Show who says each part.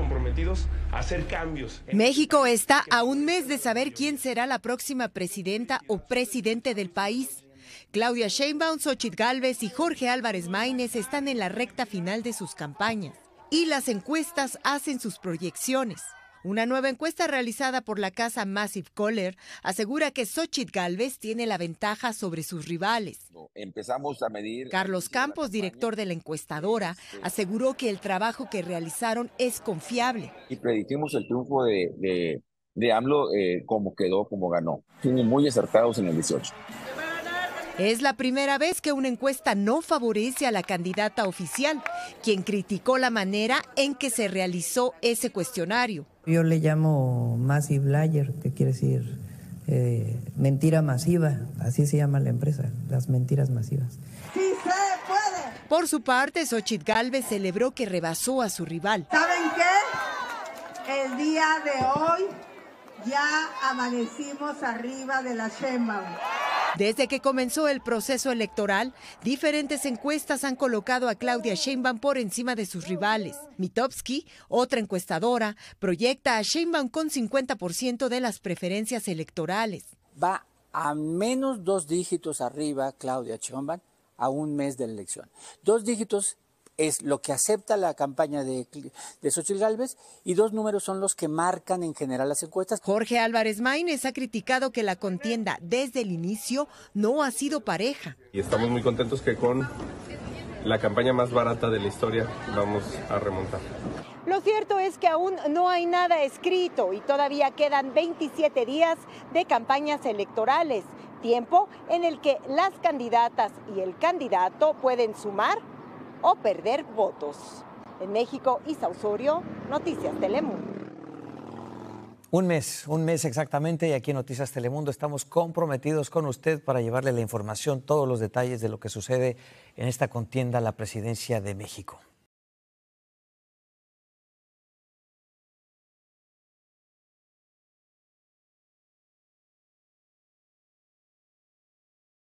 Speaker 1: comprometidos a hacer cambios. México está a un mes de saber quién será la próxima presidenta o presidente del país. Claudia Sheinbaum, Xochitl Galvez y Jorge Álvarez Maínez están en la recta final de sus campañas y las encuestas hacen sus proyecciones. Una nueva encuesta realizada por la casa Massive Caller asegura que Xochitl Galvez tiene la ventaja sobre sus rivales. Empezamos a medir. Carlos Campos, director de la encuestadora, aseguró que el trabajo que realizaron es confiable. Y predicimos el triunfo de, de, AMLO eh, como quedó, como ganó. Tienen muy acertados en el 18. Es la primera vez que una encuesta no favorece a la candidata oficial, quien criticó la manera en que se realizó ese cuestionario. Yo le llamo Massive Blayer, que quiere decir eh, mentira masiva, así se llama la empresa, las mentiras masivas. ¡Sí se puede! Por su parte, Xochitl Galvez celebró que rebasó a su rival. ¿Saben qué? El día de hoy ya amanecimos arriba de la Sheinbaum. Desde que comenzó el proceso electoral, diferentes encuestas han colocado a Claudia Sheinbaum por encima de sus rivales. Mitowski, otra encuestadora, proyecta a Sheinbaum con 50% de las preferencias electorales. Va a menos dos dígitos arriba Claudia Sheinbaum a un mes de la elección. Dos dígitos es lo que acepta la campaña de, de Xochitl Galvez y dos números son los que marcan en general las encuestas. Jorge Álvarez Maínez ha criticado que la contienda desde el inicio no ha sido pareja. Y estamos muy contentos que con la campaña más barata de la historia vamos a remontar. Lo cierto es que aún no hay nada escrito y todavía quedan 27 días de campañas electorales, tiempo en el que las candidatas y el candidato pueden sumar o perder votos. En México, Isa Osorio, Noticias Telemundo. Un mes, un mes exactamente, y aquí en Noticias Telemundo estamos comprometidos con usted para llevarle la información, todos los detalles de lo que sucede en esta contienda a la presidencia de México.